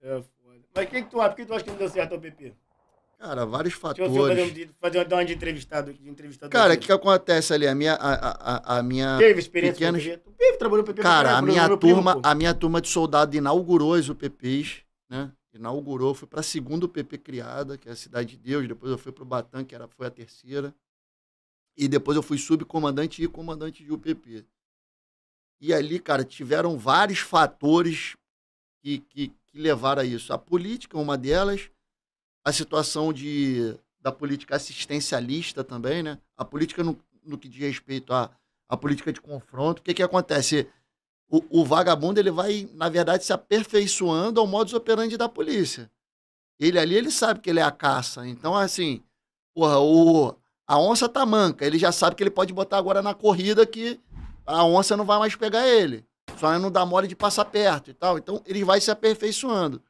É foda. Mas quem que tu acha? Por que tu acha que não deu certo ao PP? Cara, vários fatores. Deixa eu fazer, fazer, fazer uma de entrevistado, de entrevistado Cara, o que, que acontece ali? A minha. A, a, a minha teve experiência pequenos... com o PP? Teve, trabalhou no PP. Cara, a minha, turma, primo, a minha turma de soldado inaugurou as UPPs, né? Inaugurou, fui para segunda UPP criada, que é a Cidade de Deus. Depois eu fui para o que era, foi a terceira. E depois eu fui subcomandante e comandante de UPP. E ali, cara, tiveram vários fatores que, que, que levaram a isso. A política é uma delas, a situação de, da política assistencialista também, né? A política no, no que diz respeito à, à política de confronto. O que, que acontece? O, o vagabundo ele vai, na verdade, se aperfeiçoando ao modus operandi da polícia. Ele ali, ele sabe que ele é a caça. Então, assim, porra, o, a onça tá manca. Ele já sabe que ele pode botar agora na corrida que a onça não vai mais pegar ele só não dá mole de passar perto e tal. Então, ele vai se aperfeiçoando.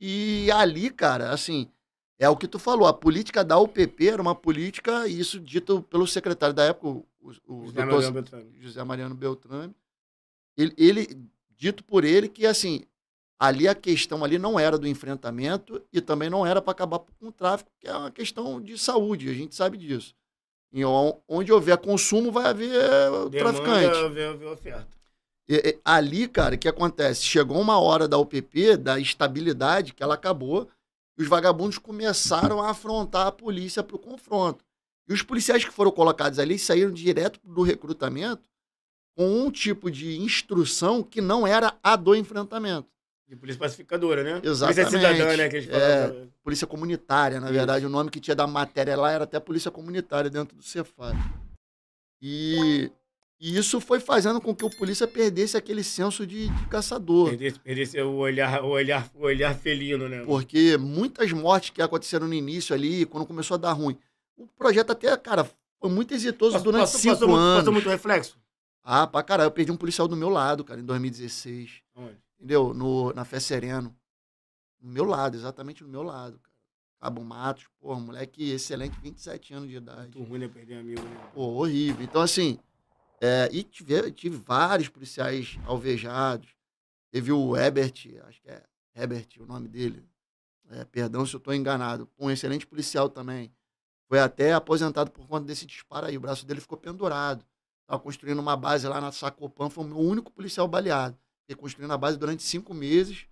E ali, cara, assim, é o que tu falou. A política da UPP era uma política, e isso dito pelo secretário da época, o, o José, doutor, Mariano Beltrame. José Mariano Beltrame. Ele, ele, dito por ele que, assim, ali a questão ali não era do enfrentamento e também não era para acabar com o tráfico, que é uma questão de saúde, a gente sabe disso. E onde houver consumo, vai haver Demanda, traficante. Vai haver oferta. E, e, ali, cara, o que acontece? Chegou uma hora da UPP, da estabilidade, que ela acabou, e os vagabundos começaram a afrontar a polícia para o confronto. E os policiais que foram colocados ali saíram direto do recrutamento com um tipo de instrução que não era a do enfrentamento. De polícia pacificadora, né? Exatamente. Polícia cidadã, né? Que É, polícia comunitária, na verdade. O nome que tinha da matéria lá era até polícia comunitária dentro do Cefaz. E e isso foi fazendo com que o polícia perdesse aquele senso de, de caçador. Perdesse, perdesse, o, olhar, o, olhar, o olhar felino, né? Porque muitas mortes que aconteceram no início ali, quando começou a dar ruim. O projeto até, cara, foi muito exitoso passou, durante passou, cinco passou anos. passou muito reflexo? Ah, pra caralho. Eu perdi um policial do meu lado, cara, em 2016. Onde? Entendeu? No, na Fé Sereno. No meu lado, exatamente no meu lado, cara. Cabo Matos, porra, moleque excelente, 27 anos de idade. Muito ruim, né? Perder amigo, né? Pô, horrível. Então, assim é, e tive, tive vários policiais alvejados. Teve o Herbert, acho que é Herbert o nome dele. É, perdão se eu estou enganado. Um excelente policial também. Foi até aposentado por conta desse disparo aí. O braço dele ficou pendurado. Estava construindo uma base lá na Sacopan. Foi o meu único policial baleado. Fiquei construindo a base durante cinco meses.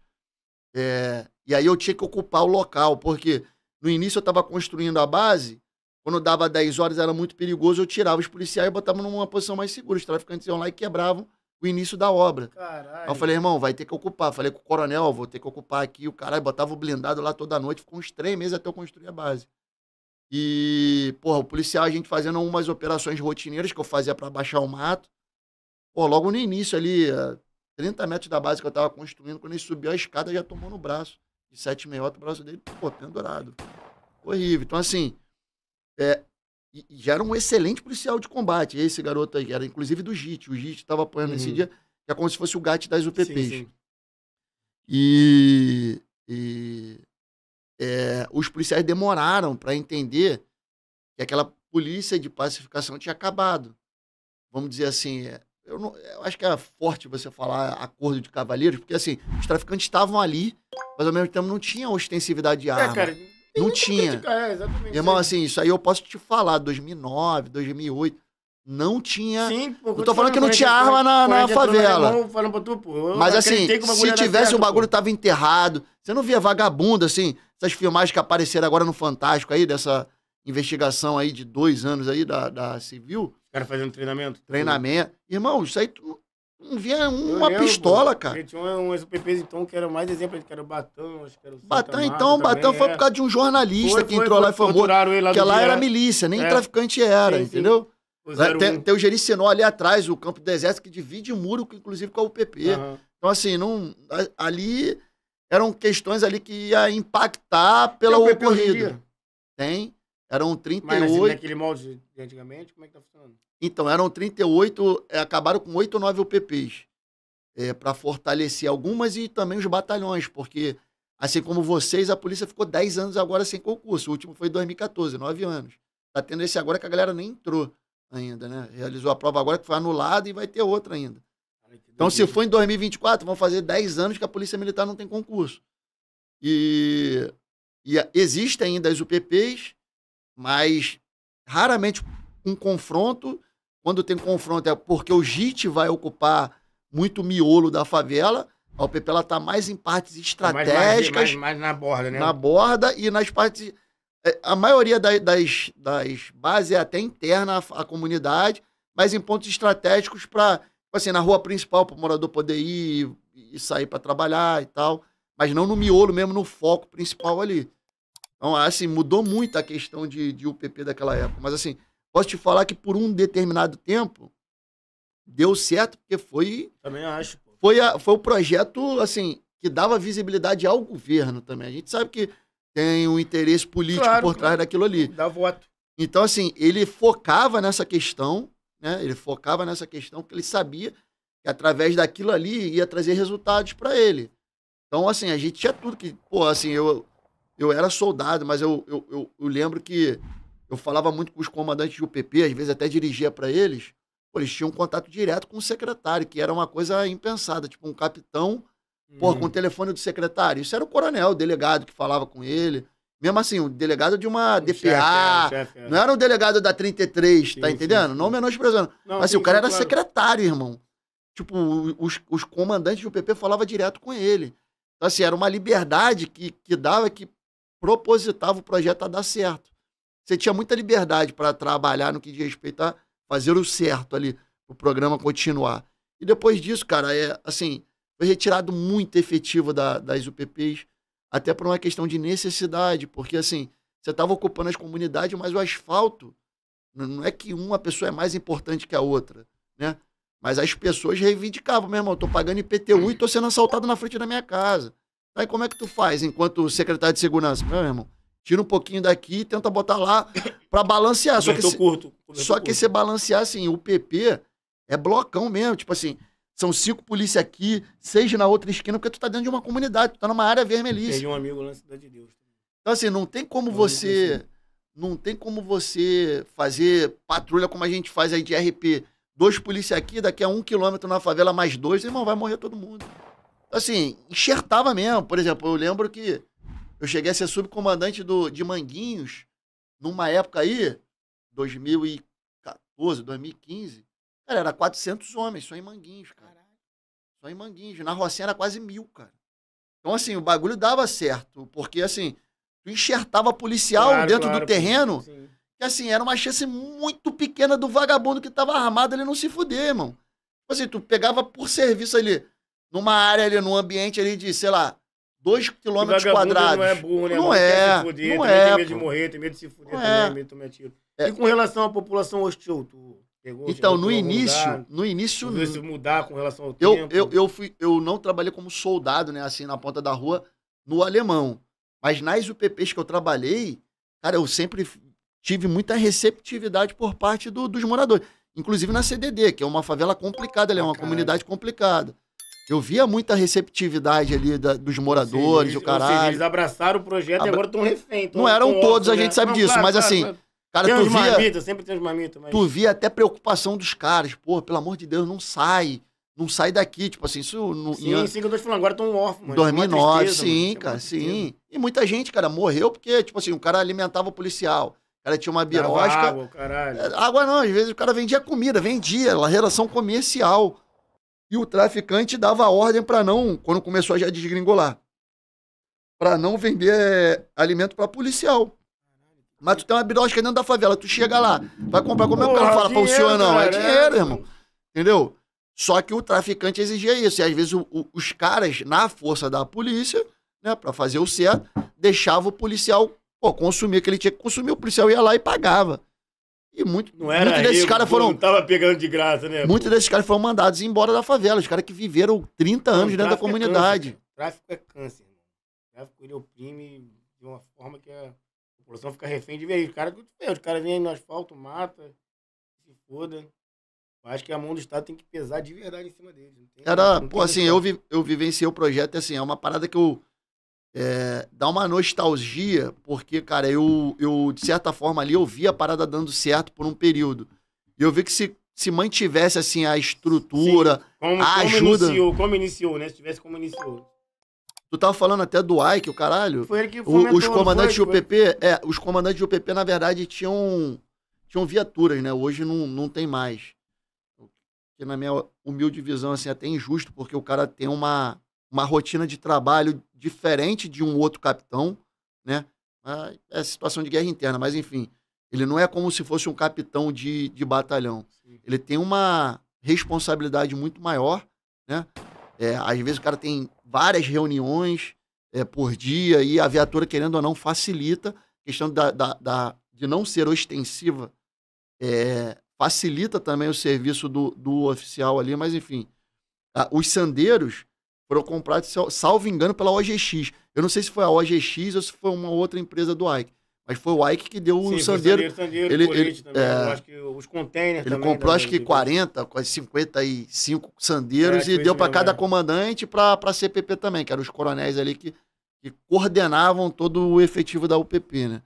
É, e aí eu tinha que ocupar o local, porque no início eu estava construindo a base quando dava 10 horas era muito perigoso, eu tirava os policiais e botava numa posição mais segura. Os traficantes iam lá e quebravam o início da obra. Caralho. eu falei, irmão, vai ter que ocupar. Falei com o coronel, vou ter que ocupar aqui. O caralho botava o blindado lá toda noite, ficou uns três meses até eu construir a base. E, porra, o policial, a gente fazendo umas operações rotineiras que eu fazia para baixar o mato. Pô, logo no início ali, 30 eh, metros da base que eu tava construindo, quando ele subiu a escada, já tomou no braço. De 7,68, o braço dele, pô, pendurado. Horrível. Então, assim, é, já era um excelente policial de combate. Esse garoto aí, era inclusive do JIT. O JIT estava apoiando uhum. esse dia, é como se fosse o GAT das UPPs. Sim, sim. E, e é, os policiais demoraram para entender que aquela polícia de pacificação tinha acabado. Vamos dizer assim, é, eu, não, eu acho que é forte você falar acordo de cavaleiros, porque assim, os traficantes estavam ali, mas ao mesmo tempo não tinha ostensividade de é, arma. É, cara, não tinha. É, exatamente. Irmão, assim, isso aí eu posso te falar, 2009, 2008. Não tinha. Sim, pô, eu tô falando que não tinha arma na, na favela. pra tu, pô, Mas assim, se tivesse, o bagulho pô. tava enterrado. Você não via vagabundo, assim, essas filmagens que apareceram agora no Fantástico aí, dessa investigação aí de dois anos aí da, da Civil. Os caras fazendo treinamento? Treinamento. Irmão, isso aí tu, não vinha uma pistola, cara. Tinha umas UPPs então que era mais exemplo, que era o Batão, acho que era o Batão, então, o Batão foi é. por causa de um jornalista foi, que entrou foi, lá e formou. que lá era né? milícia, nem é. traficante era, sim, entendeu? Sim. Lá, tem, tem, o Gericenó ali atrás, o campo do exército, que divide o muro, inclusive com a UPP. Uhum. Então, assim, não, ali eram questões ali que ia impactar pela tem ocorrida. Tem. Eram 38. Mas assim, naquele molde de antigamente, como é que tá funcionando? Então, eram 38, é, eh, acabaram com 8 ou 9 UPPs é, eh, para fortalecer algumas e também os batalhões, porque, assim como vocês, a polícia ficou 10 anos agora sem concurso. O último foi em 2014, 9 anos. Está tendo esse agora que a galera nem entrou ainda, né? Realizou a prova agora que foi anulada e vai ter outra ainda. Então, se for em 2024, vão fazer 10 anos que a Polícia Militar não tem concurso. E, e existem ainda as UPPs, mas raramente um confronto. Quando tem confronto é porque o JIT vai ocupar muito miolo da favela. A OPP está mais em partes tá estratégicas. Mais, mais, mais, na borda, né? Na borda e nas partes. É, a maioria das, das, das bases é até interna à, à comunidade, mas em pontos estratégicos para, tipo assim, na rua principal, para o morador poder ir e sair para trabalhar e tal, mas não no miolo mesmo, no foco principal ali. Então, assim, mudou muito a questão de, de UPP daquela época. Mas, assim, Posso te falar que por um determinado tempo deu certo, porque foi. Também acho. Pô. Foi, a, foi o projeto, assim, que dava visibilidade ao governo também. A gente sabe que tem um interesse político claro, por trás claro. daquilo ali. Dá voto. Então, assim, ele focava nessa questão, né? Ele focava nessa questão porque ele sabia que através daquilo ali ia trazer resultados para ele. Então, assim, a gente tinha tudo que. Pô, assim, eu, eu era soldado, mas eu, eu, eu, eu lembro que eu falava muito com os comandantes do PP às vezes até dirigia para eles. Pô, eles tinham contato direto com o secretário, que era uma coisa impensada, tipo um capitão, uhum. pô, com o uhum. telefone do secretário. Isso era o coronel, o delegado que falava com ele. Mesmo assim, o delegado de uma DPA, chefe, é, chefe, é. não era o delegado da 33, tá sim, tá entendendo? Sim. Não menosprezando. Mas assim, sim, o cara era claro. secretário, irmão. Tipo, os, os comandantes do PP falavam direto com ele. Então, assim, era uma liberdade que, que dava, que propositava o projeto a dar certo você tinha muita liberdade para trabalhar no que diz respeito a fazer o certo ali, o programa continuar. E depois disso, cara, é assim, foi retirado muito efetivo da, das UPPs, até por uma questão de necessidade, porque assim, você estava ocupando as comunidades, mas o asfalto não é que uma pessoa é mais importante que a outra, né? Mas as pessoas reivindicavam, meu irmão, eu tô pagando IPTU e tô sendo assaltado na frente da minha casa. Aí como é que tu faz enquanto secretário de segurança? Meu irmão, Tira um pouquinho daqui e tenta botar lá para balancear. Só que, se, curto. só curto. que se balancear, assim, o PP é blocão mesmo. Tipo assim, são cinco polícia aqui, seis na outra esquina, porque tu tá dentro de uma comunidade, tu tá numa área vermelhice. Perdi um amigo na Cidade de Deus. Então, assim, não tem como você. Não tem como você fazer patrulha como a gente faz aí de RP. Dois polícia aqui, daqui a um quilômetro na favela, mais dois, irmão, vai morrer todo mundo. Então, assim, enxertava mesmo. Por exemplo, eu lembro que eu cheguei a ser subcomandante do, de Manguinhos numa época aí, 2014, 2015. Cara, era 400 homens só em Manguinhos, cara. Caraca. Só em Manguinhos. Na Rocinha era quase mil, cara. Então, assim, o bagulho dava certo, porque, assim, tu enxertava policial claro, dentro claro, do terreno, que, assim, era uma chance muito pequena do vagabundo que tava armado ele não se fuder, irmão. Tipo assim, tu pegava por serviço ali, numa área ali, num ambiente ali de, sei lá, 2 km quadrados. Não é burro, né? Não é. Fuder, não é. Tem medo de é, morrer, tem medo de se fuder não também, é. medo de tomar tiro. É. E com relação à população hostil, tu pegou Então, no início, mudar, no início, no início. mudar com relação ao eu, tempo. Eu, eu, fui, eu não trabalhei como soldado, né? Assim, na ponta da rua, no alemão. Mas nas UPPs que eu trabalhei, cara, eu sempre tive muita receptividade por parte do, dos moradores. Inclusive na CDD, que é uma favela complicada, é uma comunidade complicada. Eu via muita receptividade ali da, dos moradores, o caralho. Ou seja, eles abraçaram o projeto Abra... e agora estão refém. Tão, não eram tão todos, a né? gente né? sabe não, disso, claro, mas claro, assim. Claro. Cara, tem tu via. Marmita, sempre tem os marmitas. Mas... Tu via até preocupação dos caras. Pô, pelo amor de Deus, não sai. Não sai daqui. Tipo assim, isso. No, sim, em... sim, que eu tô te falando, agora estão 2009, tristeza, sim, é mano, cara, sim. E muita gente, cara, morreu porque, tipo assim, o cara alimentava o policial. O cara tinha uma birosca. Água, caralho. É, água não, às vezes o cara vendia comida, vendia, relação comercial. E o traficante dava ordem para não, quando começou a já desgringolar, para não vender eh, alimento para policial. Mas tu tem uma birosca dentro da favela, tu chega lá, vai comprar, como é que o cara fala para o senhor não? É, é dinheiro, irmão. Entendeu? Só que o traficante exigia isso. E às vezes o, o, os caras, na força da polícia, né, para fazer o certo, deixavam o policial pô, consumir o que ele tinha que consumir. O policial ia lá e pagava. E muito, não era muitos desses caras foram. Não tava pegando de graça, né? Muitos pô? desses caras foram mandados embora da favela. Os caras que viveram 30 anos dentro da comunidade. É tráfico é câncer. É o tráfico ele oprime de uma forma que a população fica refém de ver. Os caras os cara vêm no asfalto, mata, se foda. acho que a mão do Estado tem que pesar de verdade em cima deles. Era, pô, assim, eu, vi, eu vivenciei o projeto e assim, é uma parada que eu é, dá uma nostalgia, porque, cara, eu, eu, de certa forma, ali eu vi a parada dando certo por um período. E eu vi que se, se mantivesse, assim, a estrutura, como, a como ajuda... Iniciou, como iniciou, né? Se tivesse como iniciou. Tu tava falando até do Ike, o caralho. Foi ele que fomentou, o, Os comandantes foi, de UPP, foi. é, os comandantes de UPP, na verdade, tinham, tinham viaturas, né? Hoje não, não tem mais. Que na minha humilde visão, assim, é até injusto, porque o cara tem uma, uma rotina de trabalho diferente de um outro capitão, né? Ah, é situação de guerra interna, mas enfim, ele não é como se fosse um capitão de, de batalhão. Sim. Ele tem uma responsabilidade muito maior, né? É, às vezes o cara tem várias reuniões é, por dia e a viatura, querendo ou não, facilita. A questão da, da, da de não ser ostensiva é, facilita também o serviço do, do oficial ali, mas enfim. A, ah, os sandeiros, foram comprados, salvo engano, pela OGX. Eu não sei se foi a OGX ou se foi uma outra empresa do Ike. Mas foi o Ike que deu Sim, o Sandeiro. Sandeiro, Sandeiro ele, ele é, acho que os containers Ele também, comprou, também, acho que 40, quase 55 Sandeiros é, e deu para cada comandante para a CPP também, que eram os coronéis ali que, que coordenavam todo o efetivo da UPP, né?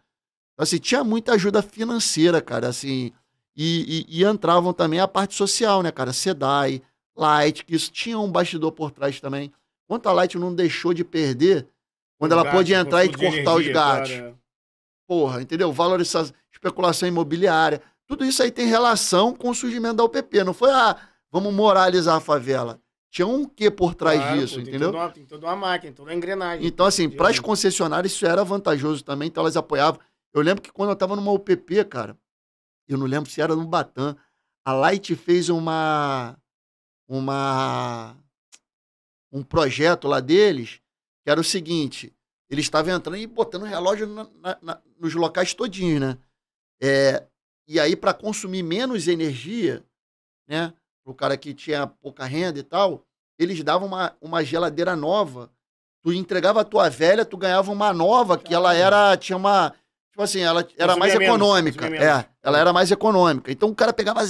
Então, assim, tinha muita ajuda financeira, cara, assim, e, e, e entravam também a parte social, né, cara? SEDAI, Light, que isso tinha um bastidor por trás também. Quanto a Light não deixou de perder quando o ela gato, pôde entrar e cortar energia, os gatos. Cara. Porra, entendeu? Valorização, especulação imobiliária. Tudo isso aí tem relação com o surgimento da UPP. Não foi, ah, vamos moralizar a favela. Tinha um quê por trás claro, disso, pô, tem entendeu? Toda uma, tem toda uma máquina, toda uma engrenagem. Então, assim, para as concessionárias isso era vantajoso também, então elas apoiavam. Eu lembro que quando eu estava numa UPP, cara, eu não lembro se era no Batam, a Light fez uma uma um projeto lá deles que era o seguinte: ele estava entrando e botando relógio na, na, na, nos locais todinhos, né? É, e aí, para consumir menos energia, né? o cara que tinha pouca renda e tal, eles davam uma, uma geladeira nova. Tu entregava a tua velha, tu ganhava uma nova, que ela era. tinha uma. Tipo assim, ela era mais econômica. É, ela tá. era mais econômica. Então o cara pegava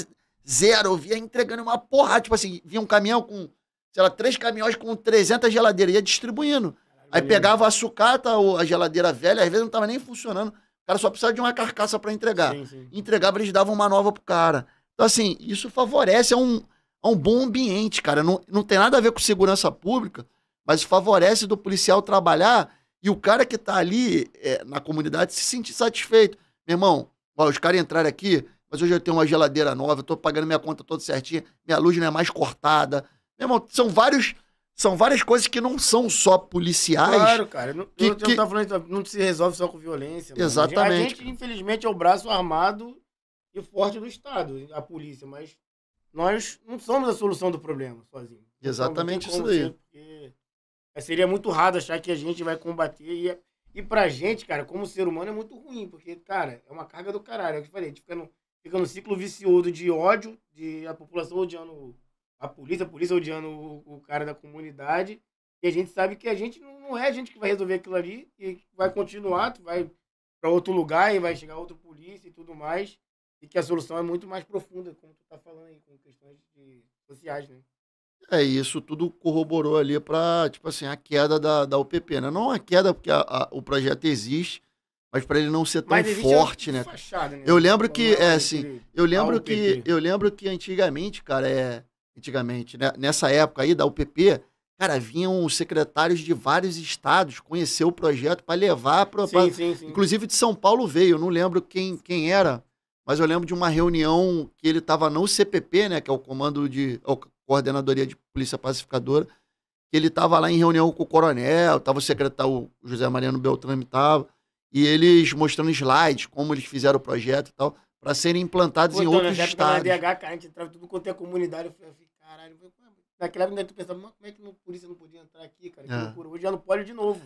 zero. Eu via entregando uma porrada. Tipo assim, vinha um caminhão com, sei lá, três caminhões com 300 geladeiras. Ia distribuindo. Aí pegava a sucata ou a geladeira velha, às vezes não tava nem funcionando. O cara só precisava de uma carcaça para entregar. Sim, sim. Entregava, eles davam uma nova pro cara. Então, assim, isso favorece a um, é um bom ambiente, cara. Não, não tem nada a ver com segurança pública, mas favorece do policial trabalhar e o cara que está ali é, na comunidade se sentir satisfeito. Meu irmão, ó, os caras entraram aqui, mas hoje eu tenho uma geladeira nova, estou pagando minha conta toda certinha, minha luz não é mais cortada. Meu irmão, são vários. São várias coisas que não são só policiais. Claro, cara. Não, que, eu, que... Tá falando, não se resolve só com violência. Exatamente. A gente, infelizmente, é o braço armado e forte do Estado, a polícia. Mas nós não somos a solução do problema sozinhos. Exatamente isso daí. Ser, é, seria muito raro achar que a gente vai combater. E, é, e pra gente, cara, como ser humano, é muito ruim. Porque, cara, é uma carga do caralho. É o que eu falei, a gente fica no fica no ciclo vicioso de ódio, de a população odiando a polícia, a polícia odiando o, o cara da comunidade. E a gente sabe que a gente não, é a gente que vai resolver aquilo ali e vai continuar, tu vai para outro lugar e vai chegar outro polícia e tudo mais. E que a solução é muito mais profunda, como tu tá falando aí, com questões de, sociais, né? É, isso tudo corroborou ali para, tipo assim, a queda da, da UPP, né? Não a queda porque a, a, o projeto existe, mas para ele não ser tão forte, né? Fachada, né? Eu lembro que é assim, eu lembro que eu lembro que antigamente, cara, é antigamente, né? nessa época aí da UPP, cara, vinham secretários de vários estados conhecer o projeto para levar para inclusive de São Paulo veio, eu não lembro quem quem era, mas eu lembro de uma reunião que ele estava no CPP, né, que é o comando de a coordenadoria de polícia pacificadora, que ele estava lá em reunião com o coronel, tava o secretário José Mariano Beltrame estava e eles mostrando slides, como eles fizeram o projeto e tal, para serem implantados Pô, em então, outros estados. Na DH, cara, a gente entrava tudo quanto é comunidade, eu falei, assim, caralho, naquela época tu pensava, mas como é que a polícia não podia entrar aqui, cara? Que é. loucura. Hoje já não pode de novo.